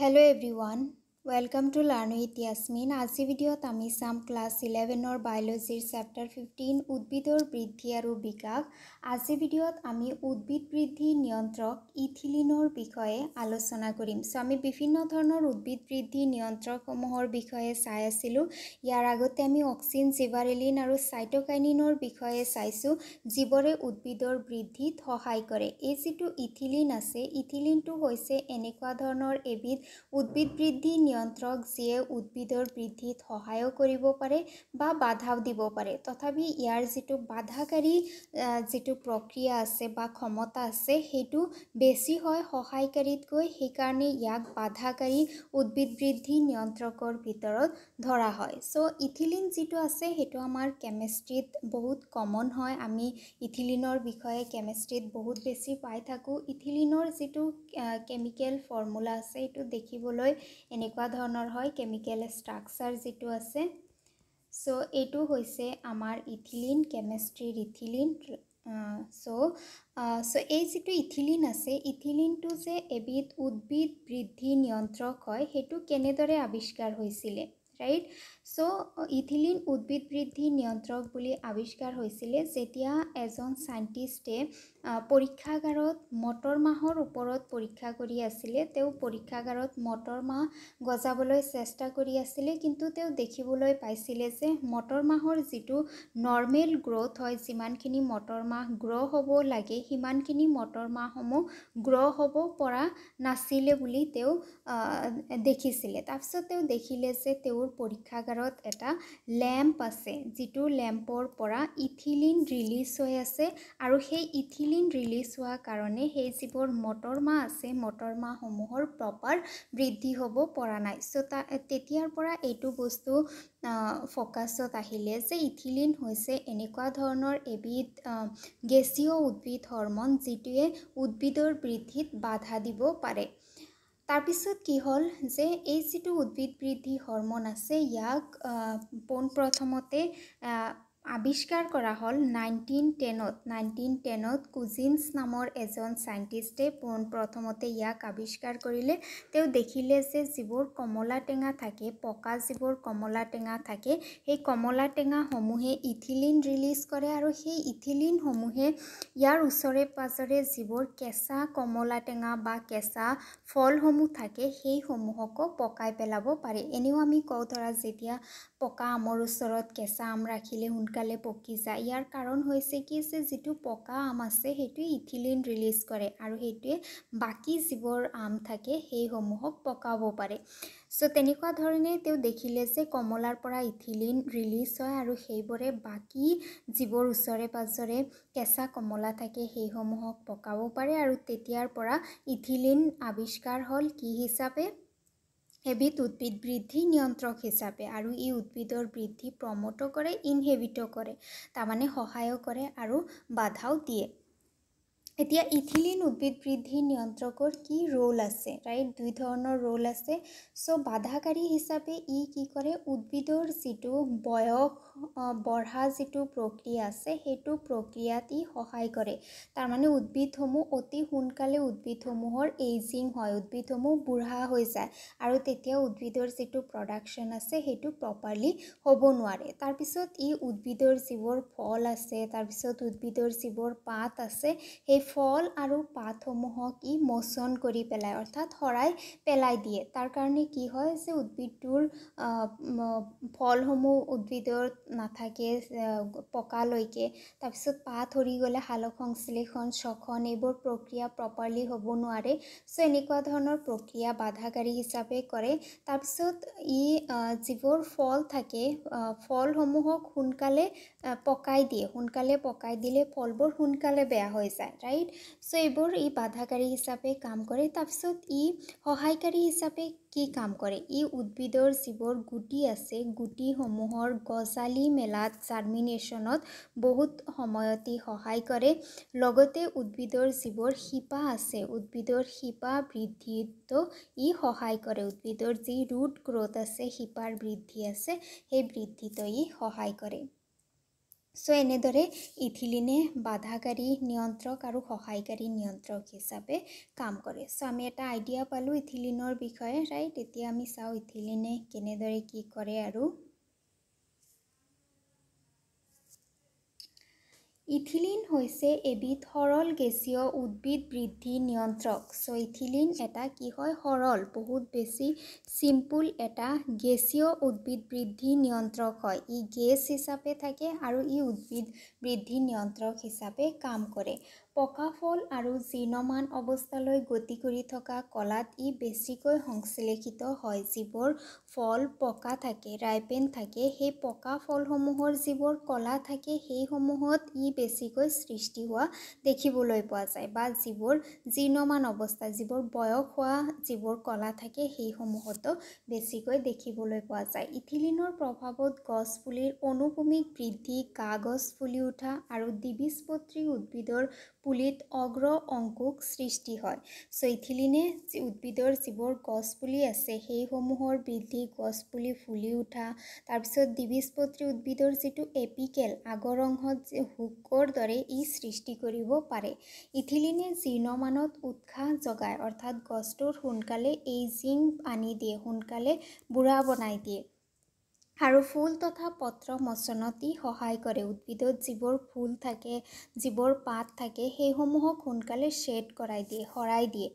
Hello everyone. Welcome to learn with Yasmin আজিৰ ভিডিঅ'ত আমি চাম ক্লাছ ইলেভেনৰ বায়'লজিৰ চেপ্টাৰ ফিফটিন উদ্ভিদৰ বৃদ্ধি আৰু বিকাশ আজিৰ ভিডিঅ'ত আমি উদ্ভিদ বৃদ্ধি নিয়ন্ত্ৰক ইথিলিনৰ বিষয়ে আলোচনা কৰিম চ' আমি বিভিন্ন ধৰণৰ উদ্ভিদ বৃদ্ধি নিয়ন্ত্ৰকসমূহৰ বিষয়ে চাই আছিলোঁ ইয়াৰ আগতে আমি অক্সিজেন জিভাৰেলিন আৰু চাইট'কাইনিনৰ বিষয়ে চাইছোঁ যিবোৰে উদ্ভিদৰ বৃদ্ধিত সহায় কৰে এই যিটো ইথিলিন আছে ইথিলিনটো হৈছে এনেকুৱা ধৰণৰ এবিধ উদ্ভিদ বৃদ্ধি নিয়ন্ত্ৰক যিয়ে উদ্ভিদৰ বৃদ্ধিত সহায়ো কৰিব পাৰে বা বাধাও দিব পাৰে তথাপি ইয়াৰ যিটো বাধাকাৰী যিটো প্ৰক্ৰিয়া আছে বা ক্ষমতা আছে সেইটো বেছি হয় সহায়কাৰীতকৈ সেইকাৰণে ইয়াক বাধাকাৰী উদ্ভিদ বৃদ্ধি নিয়ন্ত্ৰকৰ ভিতৰত ধৰা হয় চ' ইথিলিন যিটো আছে সেইটো আমাৰ কেমেষ্ট্ৰিত বহুত কমন হয় আমি ইথিলিনৰ বিষয়ে কেমেষ্ট্ৰিত বহুত বেছি পাই থাকোঁ ইথিলিনৰ যিটো কেমিকেল ফৰ্মুলা আছে সেইটো দেখিবলৈ এনেকুৱা এনেকুৱা ধৰণৰ হয় কেমিকেল ষ্ট্ৰাকচাৰ যিটো আছে চ' এইটো হৈছে আমাৰ ইথিলিন কেমেষ্ট্ৰিৰ ইথিলিন চ' চ' এই যিটো ইথিলিন আছে ইথিলিনটো যে এবিধ উদ্ভিদ বৃদ্ধি নিয়ন্ত্ৰক হয় সেইটো কেনেদৰে আৱিষ্কাৰ হৈছিলে ৰাইট চ' ইথিলিন উদ্ভিদ বৃদ্ধি নিয়ন্ত্ৰক বুলি আৱিষ্কাৰ হৈছিলে যেতিয়া এজন চাইণ্টিষ্টে পৰীক্ষাগাৰত মটৰ মাহৰ ওপৰত পৰীক্ষা কৰি আছিলে তেওঁ পৰীক্ষাগাৰত মটৰ মাহ গজাবলৈ চেষ্টা কৰি আছিলে কিন্তু তেওঁ দেখিবলৈ পাইছিলে যে মটৰ মাহৰ যিটো নৰ্মেল গ্ৰ'থ হয় যিমানখিনি মটৰ মাহ গ্ৰ' হ'ব লাগে সিমানখিনি মটৰ মাহসমূহ গ্ৰ' হ'ব পৰা নাছিলে বুলি তেওঁ দেখিছিলে তাৰপিছত তেওঁ দেখিলে যে তেওঁৰ পৰীক্ষাগাৰত এটা লেম্প আছে যিটো লেম্পৰ পৰা ইথিলিন ৰিলিজ হৈ আছে আৰু সেই ইথিলিন ভেনিলিন ৰিলিজ হোৱাৰ কাৰণে সেই যিবোৰ মটৰ মাহ আছে মটৰ মাহসমূহৰ প্ৰপাৰ বৃদ্ধি হ'ব পৰা নাই চ' তা তেতিয়াৰ পৰা এইটো বস্তু ফ'কাছত আহিলে যে ইথিলিন হৈছে এনেকুৱা ধৰণৰ এবিধ গেছীয় উদ্ভিদ হৰ্মন যিটোৱে উদ্ভিদৰ বৃদ্ধিত বাধা দিব পাৰে তাৰপিছত কি হ'ল যে এই যিটো উদ্ভিদ বৃদ্ধি হৰ্মন আছে ইয়াক পোন প্ৰথমতে আৱিষ্কাৰ কৰা হ'ল নাইনটিন টেনত নাইনটিন টেনত কুজিনছ নামৰ এজন চাইণ্টিষ্টে পোন প্ৰথমতে ইয়াক আৱিষ্কাৰ কৰিলে তেওঁ দেখিলে যে যিবোৰ কমলা টেঙা থাকে পকা যিবোৰ কমলা টেঙা থাকে সেই কমলা টেঙাসমূহে ইথিলিন ৰিলিজ কৰে আৰু সেই ইথিলিনসমূহে ইয়াৰ ওচৰে পাঁজৰে যিবোৰ কেঁচা কমলা টেঙা বা কেঁচা ফলসমূহ থাকে সেইসমূহকো পকাই পেলাব পাৰে এনেও আমি কওঁ ধৰা যেতিয়া পকা আমৰ ওচৰত কেঁচা আম ৰাখিলে সোনকালে পকি যায় ইয়াৰ কাৰণ হৈছে কি যে যিটো পকা আম আছে সেইটোৱে ইথিলিন ৰিলিজ কৰে আৰু সেইটোৱে বাকী যিবোৰ আম থাকে সেইসমূহক পকাব পাৰে চ' তেনেকুৱা ধৰণে তেওঁ দেখিলে যে কমলাৰ পৰা ইথিলিন ৰিলিজ হয় আৰু সেইবোৰে বাকী যিবোৰ ওচৰে পাঁজৰে কেঁচা কমলা থাকে সেইসমূহক পকাব পাৰে আৰু তেতিয়াৰ পৰা ইথিলিন আৱিষ্কাৰ হ'ল কি হিচাপে এবিধ উদ্ভিদ বৃদ্ধি নিয়ন্ত্ৰক হিচাপে আৰু ই উদ্ভিদৰ বৃদ্ধি প্ৰমোটো কৰে ইনহেবিটো কৰে তাৰমানে সহায়ো কৰে আৰু বাধাও দিয়ে এতিয়া ইথিলিন উদ্ভিদ বৃদ্ধি নিয়ন্ত্ৰকৰ কি ৰোল আছে ৰাইট দুই ধৰণৰ ৰোল আছে চ' বাধাকাৰী হিচাপে ই কি কৰে উদ্ভিদৰ যিটো বয়স বঢ়া যিটো প্ৰক্ৰিয়া আছে সেইটো প্ৰক্ৰিয়াত ই সহায় কৰে তাৰমানে উদ্ভিদসমূহ অতি সোনকালে উদ্ভিদসমূহৰ এইজিং হয় উদ্ভিদসমূহ বুঢ়া হৈ যায় আৰু তেতিয়া উদ্ভিদৰ যিটো প্ৰডাকশ্যন আছে সেইটো প্ৰপাৰলি হ'ব নোৱাৰে তাৰপিছত ই উদ্ভিদৰ যিবোৰ ফল আছে তাৰপিছত উদ্ভিদৰ যিবোৰ পাত আছে সেই ফল আৰু পাতসমূহক ই মোচন কৰি পেলায় অৰ্থাৎ শৰাই পেলাই দিয়ে তাৰ কাৰণে কি হয় যে উদ্ভিদটোৰ ফলসমূহ উদ্ভিদৰ নাথাকে পকালৈকে তাৰপিছত পাত সৰি গ'লে শালক সংশ্লেষণ শখন এইবোৰ প্ৰক্ৰিয়া প্ৰপাৰলি হ'ব নোৱাৰে চ' এনেকুৱা ধৰণৰ প্ৰক্ৰিয়া বাধাকাৰী হিচাপে কৰে তাৰপিছত ই যিবোৰ ফল থাকে ফলসমূহক সোনকালে পকাই দিয়ে সোনকালে পকাই দিলে ফলবোৰ সোনকালে বেয়া হৈ যায় ৰাইট চ' এইবোৰ ই বাধাকাৰী হিচাপে কাম কৰে তাৰপিছত ই সহায়কাৰী হিচাপে কি কাম কৰে ই উদ্ভিদৰ যিবোৰ গুটি আছে গুটিসমূহৰ গজালি মেলাত জাৰ্মিনেশ্যনত বহুত সময়তেই সহায় কৰে লগতে উদ্ভিদৰ যিবোৰ শিপা আছে উদ্ভিদৰ শিপা বৃদ্ধিতো ই সহায় কৰে উদ্ভিদৰ যি ৰুট গ্ৰ'থ আছে শিপাৰ বৃদ্ধি আছে সেই বৃদ্ধিতো ই সহায় কৰে চ' এনেদৰে ইথিলিনে বাধাকাৰী নিয়ন্ত্ৰক আৰু সহায়কাৰী নিয়ন্ত্ৰক হিচাপে কাম কৰে চ' আমি এটা আইডিয়া পালোঁ ইথিলিনৰ বিষয়ে ৰাইট এতিয়া আমি চাওঁ ইথিলিনে কেনেদৰে কি কৰে আৰু ইথিলিন হৈছে এবিধ সৰল গেছীয় উদ্ভিদ বৃদ্ধি নিয়ন্ত্ৰক চ' ইথিলিন এটা কি হয় সৰল বহুত বেছি চিম্পুল এটা গেছীয় উদ্ভিদ বৃদ্ধি নিয়ন্ত্ৰক হয় ই গেছ হিচাপে থাকে আৰু ই উদ্ভিদ বৃদ্ধি নিয়ন্ত্ৰক হিচাপে কাম কৰে পকা ফল আৰু জীৰ্ণমান অৱস্থালৈ গতি কৰি থকা কলাত ই বেছিকৈ সংশ্লেষিত হয় যিবোৰ ফল পকা থাকে ৰাইপেন থাকে সেই পকা ফলসমূহৰ যিবোৰ কলা থাকে সেইসমূহত ই বেছিকৈ সৃষ্টি হোৱা দেখিবলৈ পোৱা যায় বা যিবোৰ জীৰ্ণমান অৱস্থা যিবোৰ বয়স হোৱা যিবোৰ কলা থাকে সেইসমূহতো বেছিকৈ দেখিবলৈ পোৱা যায় ইথিলিনৰ প্ৰভাৱত গছপুলিৰ অনুভূমিক বৃদ্ধি কাগজ ফুলি উঠা আৰু দ্বিবীজপত্ৰী উদ্ভিদৰ পুলিত অগ্ৰ অংকুক সৃষ্টি হয় চৈথিলিনে উদ্ভিদৰ যিবোৰ গছপুলি আছে সেইসমূহৰ বৃদ্ধি গছপুলি ফুলি উঠা তাৰপিছত দ্বিবীজপত্ৰী উদ্ভিদৰ যিটো এপিকেল আগৰ অংশত হুকৰ দৰে ই সৃষ্টি কৰিব পাৰে ইথিলিনে জীৰ্ণমানত উৎসাহ জগায় অৰ্থাৎ গছটোৰ সোনকালে এই জিং আনি দিয়ে সোনকালে বুঢ়া বনাই দিয়ে আৰু ফুল তথা পত্ৰ মচনতি সহায় কৰে উদ্ভিদত যিবোৰ ফুল থাকে যিবোৰ পাত থাকে সেইসমূহক সোনকালে শ্বেড কৰাই দিয়ে সৰাই দিয়ে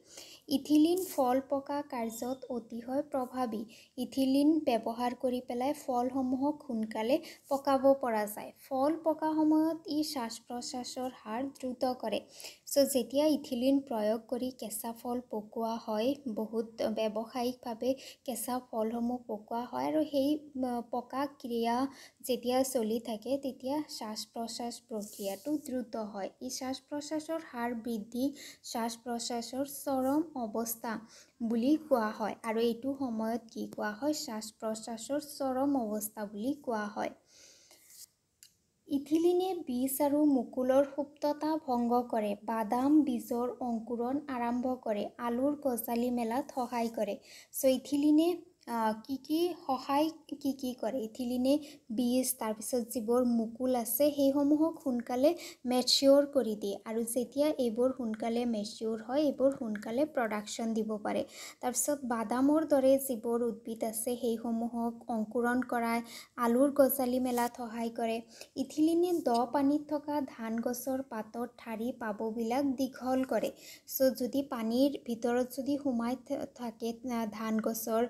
ইথিলিন ফল পকা কাৰ্যত অতিশয় প্ৰভাৱী ইথিলিন ব্যৱহাৰ কৰি পেলাই ফলসমূহক সোনকালে পকাব পৰা যায় ফল পকা সময়ত ই শ্বাস প্ৰশ্বাসৰ হাৰ দ্ৰুত কৰে চ' যেতিয়া ইথিলিন প্ৰয়োগ কৰি কেঁচা ফল পকোৱা হয় বহুত ব্যৱসায়িকভাৱে কেঁচা ফলসমূহ পকোৱা হয় আৰু সেই পকা ক্ৰিয়া যেতিয়া চলি থাকে তেতিয়া শ্বাস প্ৰশ্বাস প্ৰক্ৰিয়াটো দ্ৰুত হয় ই শ্বাস প্ৰশ্বাসৰ হাৰ বৃদ্ধি শ্বাস প্ৰশ্বাসৰ চৰম অৱস্থা বুলি কোৱা হয় আৰু এইটো সময়ত কি কোৱা হয় শ্বাস প্ৰশ্বাসৰ চৰম অৱস্থা বুলি কোৱা হয় ইথিলিনে বীজ আৰু মুকুলৰ সুপ্ততা ভংগ কৰে বাদাম বীজৰ অংকুৰণ আৰম্ভ কৰে আলুৰ গজালি মেলাত সহায় কৰে চ' ইথিলিনে কি কি সহায় কি কি কৰে ইথিলিনে বীজ তাৰপিছত যিবোৰ মুকুল আছে সেইসমূহক সোনকালে মেচিয়ৰ কৰি দিয়ে আৰু যেতিয়া এইবোৰ সোনকালে মেচিয়ৰ হয় এইবোৰ সোনকালে প্ৰডাকশ্যন দিব পাৰে তাৰপিছত বাদামৰ দৰে যিবোৰ উদ্ভিদ আছে সেইসমূহক অংকুৰণ কৰাই আলুৰ গজালি মেলাত সহায় কৰে ইথিলিনে দ পানীত থকা ধান গছৰ পাতৰ ঠাৰি পাববিলাক দীঘল কৰে চ' যদি পানীৰ ভিতৰত যদি সোমাই থাকে ধান গছৰ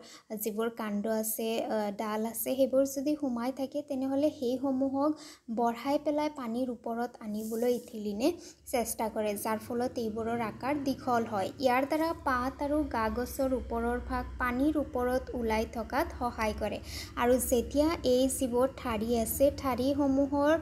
যিবোৰ কাণ্ড আছে ডাল আছে সেইবোৰ যদি সোমাই থাকে তেনেহ'লে সেইসমূহক বঢ়াই পেলাই পানীৰ ওপৰত আনিবলৈ ইথিলিনে চেষ্টা কৰে যাৰ ফলত এইবোৰৰ আকাৰ দীঘল হয় ইয়াৰ দ্বাৰা পাত আৰু গা গছৰ ওপৰৰ ভাগ পানীৰ ওপৰত ওলাই থকাত সহায় কৰে আৰু যেতিয়া এই যিবোৰ ঠাৰি আছে ঠাৰিসমূহৰ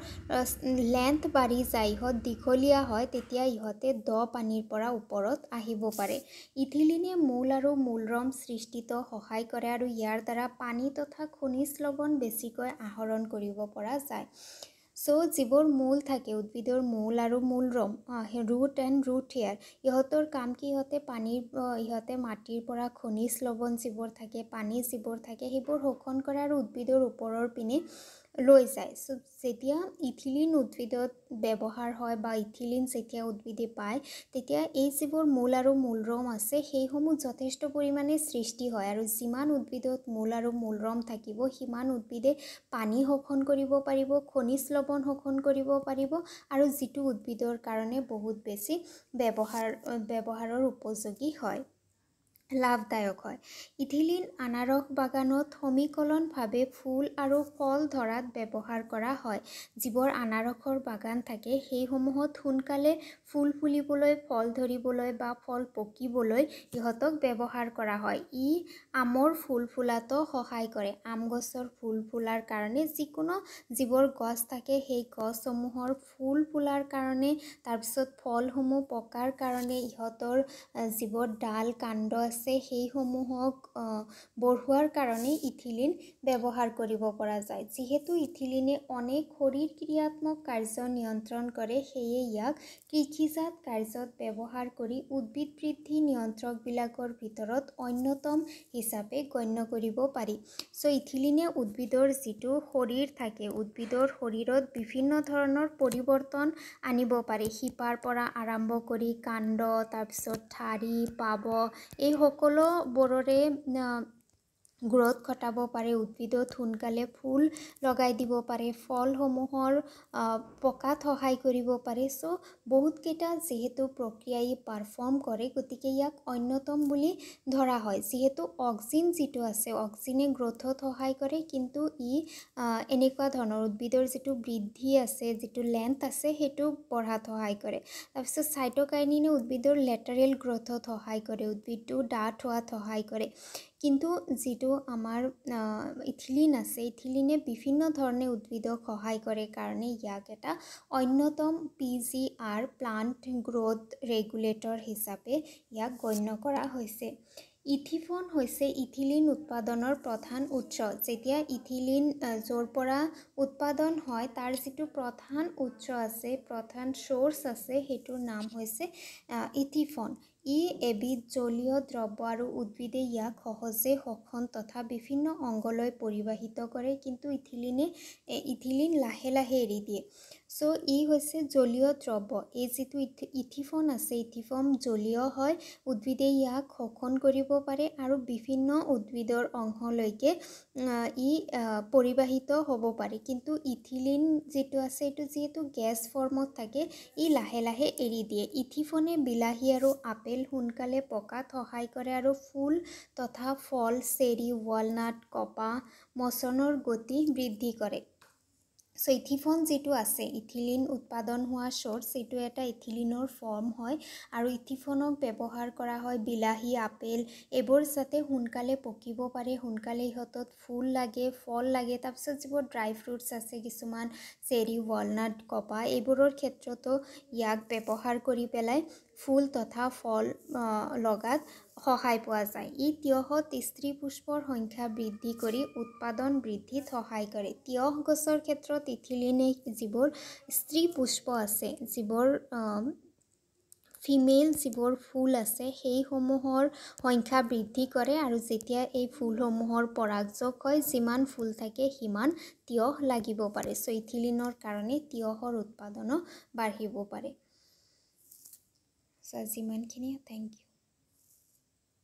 লেন্থ বাঢ়ি যায় ইহঁত দীঘলীয়া হয় তেতিয়া ইহঁতে দ পানীৰ পৰা ওপৰত আহিব পাৰে ইথিলিনে মূল আৰু মূলৰম সৃষ্টিত সহায় কৰে আৰু ইয়াৰ দ্বাৰা পানী তথা খনিজ লৱণ বেছিকৈ আহৰণ কৰিব পৰা যায় চ' যিবোৰ মূল থাকে উদ্ভিদৰ মূল আৰু মূল ৰম ৰুট এণ্ড ৰুট হেয়াৰ ইহঁতৰ কাম কি ইহঁতে পানীৰ ইহঁতে মাটিৰ পৰা খনিজ লৱণ যিবোৰ থাকে পানী যিবোৰ থাকে সেইবোৰ শোষণ কৰে আৰু উদ্ভিদৰ ওপৰৰ পিনে লৈ যায় চ' যেতিয়া ইথিলিন উদ্ভিদত ব্যৱহাৰ হয় বা ইথিলিন যেতিয়া উদ্ভিদে পায় তেতিয়া এই যিবোৰ মূল আৰু মূল ৰম আছে সেইসমূহ যথেষ্ট পৰিমাণে সৃষ্টি হয় আৰু যিমান উদ্ভিদত মূল আৰু মূল ৰম থাকিব সিমান উদ্ভিদে পানী শোষণ কৰিব পাৰিব খনিজ লৱণ শোষণ কৰিব পাৰিব আৰু যিটো উদ্ভিদৰ কাৰণে বহুত বেছি ব্যৱহাৰ ব্যৱহাৰৰ উপযোগী হয় লাভদায়ক হয় ইথিলিন আনাৰস বাগানত সমীকলনভাৱে ফুল আৰু ফল ধৰাত ব্যৱহাৰ কৰা হয় যিবোৰ আনাৰসৰ বাগান থাকে সেইসমূহত সোনকালে ফুল ফুলিবলৈ ফল ধৰিবলৈ বা ফল পকিবলৈ ইহঁতক ব্যৱহাৰ কৰা হয় ই আমৰ ফুল ফুলাতো সহায় কৰে আম গছৰ ফুল ফুলাৰ কাৰণে যিকোনো যিবোৰ গছ থাকে সেই গছসমূহৰ ফুল ফুলাৰ কাৰণে তাৰপিছত ফলসমূহ পকাৰ কাৰণে ইহঁতৰ যিবোৰ ডাল কাণ্ড আছে আছে সেইসমূহক বঢ়োৱাৰ কাৰণে ইথিলিন ব্যৱহাৰ কৰিব পৰা যায় যিহেতু ইথিলিনে অনেক শৰীৰ ক্ৰিয়াত্মক কাৰ্য নিয়ন্ত্ৰণ কৰে সেয়ে ইয়াক কৃষিজাত কাৰ্যত ব্যৱহাৰ কৰি উদ্ভিদ বৃদ্ধি নিয়ন্ত্ৰকবিলাকৰ ভিতৰত অন্যতম হিচাপে গণ্য কৰিব পাৰি চ' ইথিলিনে উদ্ভিদৰ যিটো শৰীৰ থাকে উদ্ভিদৰ শৰীৰত বিভিন্ন ধৰণৰ পৰিৱৰ্তন আনিব পাৰে শিপাৰ পৰা আৰম্ভ কৰি কাণ্ড তাৰপিছত ঠাৰি পাব এই সকলো সকলো বড়োৰে গ্ৰথ ঘটাব পাৰে উদ্ভিদত সোনকালে ফুল লগাই দিব পাৰে ফলসমূহৰ পকাত সহায় কৰিব পাৰে চ' বহুতকেইটা যিহেতু প্ৰক্ৰিয়াই পাৰফৰ্ম কৰে গতিকে ইয়াক অন্যতম বুলি ধৰা হয় যিহেতু অক্সিন যিটো আছে অক্সিনে গ্ৰথত সহায় কৰে কিন্তু ই এনেকুৱা ধৰণৰ উদ্ভিদৰ যিটো বৃদ্ধি আছে যিটো লেন্থ আছে সেইটো বঢ়াত সহায় কৰে তাৰপিছত চাইটকাইনিনে উদ্ভিদৰ লেটাৰেল গ্ৰথত সহায় কৰে উদ্ভিদটো ডাঠ হোৱাত সহায় কৰে কিন্তু যিটো আমাৰ ইথিলিন আছে ইথিলিনে বিভিন্ন ধৰণে উদ্ভিদক সহায় কৰে কাৰণে ইয়াক এটা অন্যতম P G R plant growth regulator হিচাপে ইয়াক গণ্য কৰা হৈছে ইথিফন হৈছে ইথিলিন উৎপাদনৰ প্ৰধান উৎস যেতিয়া ইথিলিন য'ৰ পৰা উৎপাদন হয় তাৰ যিটো প্ৰধান উৎস আছে প্ৰধান চ'ৰ্চ আছে সেইটোৰ নাম হৈছে ইথিফন ই এবিধ জলীয় দ্ৰব্য আৰু উদ্ভিদে ইয়াক সহজে শোষণ তথা বিভিন্ন অংগলৈ পৰিবাহিত কৰে কিন্তু ইথিলিনে ইথিলিন লাহে লাহে এৰি দিয়ে চ' ই হৈছে জলীয় দ্ৰব্য এই যিটো ইথি ইথিফন আছে ইথিফম জলীয় হয় উদ্ভিদে ইয়াক শোষণ কৰিব পাৰে আৰু বিভিন্ন উদ্ভিদৰ অংশলৈকে ই পৰিবাহিত হ'ব পাৰে কিন্তু ইথিলিন যিটো আছে এইটো যিহেতু গেছ ফৰ্মত থাকে ই লাহে লাহে এৰি দিয়ে ইথিফনে বিলাহী আৰু আপেল অইল সোনকালে পকাত সহায় কৰে আৰু ফুল তথা ফল চেৰি ৱালনাট কপাহ মচনৰ গতি বৃদ্ধি কৰে চ' ইথিফন যিটো আছে ইথিলিন উৎপাদন হোৱা চ'ৰ্চ সেইটো এটা ইথিলিনৰ ফৰ্ম হয় আৰু ইথিফনক ব্যৱহাৰ কৰা হয় বিলাহী আপেল এইবোৰ যাতে সোনকালে পকিব পাৰে সোনকালে সিহঁতত ফুল লাগে ফল লাগে তাৰপিছত যিবোৰ ড্ৰাই ফ্ৰুটছ আছে কিছুমান চেৰি ৱালনাট কপাহ এইবোৰৰ ক্ষেত্ৰতো ইয়াক ব্যৱহাৰ কৰি পেলাই ফুল তথা ফল লগাত সহায় পোৱা যায় ই তিয়হত স্ত্ৰী পুষ্পৰ সংখ্যা বৃদ্ধি কৰি উৎপাদন বৃদ্ধিত সহায় কৰে তিয়হ গছৰ ক্ষেত্ৰত ইথিলিনে যিবোৰ স্ত্ৰী পুষ্প আছে যিবোৰ ফিমেল যিবোৰ ফুল আছে সেইসমূহৰ সংখ্যা বৃদ্ধি কৰে আৰু যেতিয়া এই ফুলসমূহৰ পৰাগযোগ হয় যিমান ফুল থাকে সিমান তিয়হ লাগিব পাৰে চ' ইথিলিনৰ কাৰণে তিয়হৰ উৎপাদনো বাঢ়িব পাৰে साजिमान के थैंक यू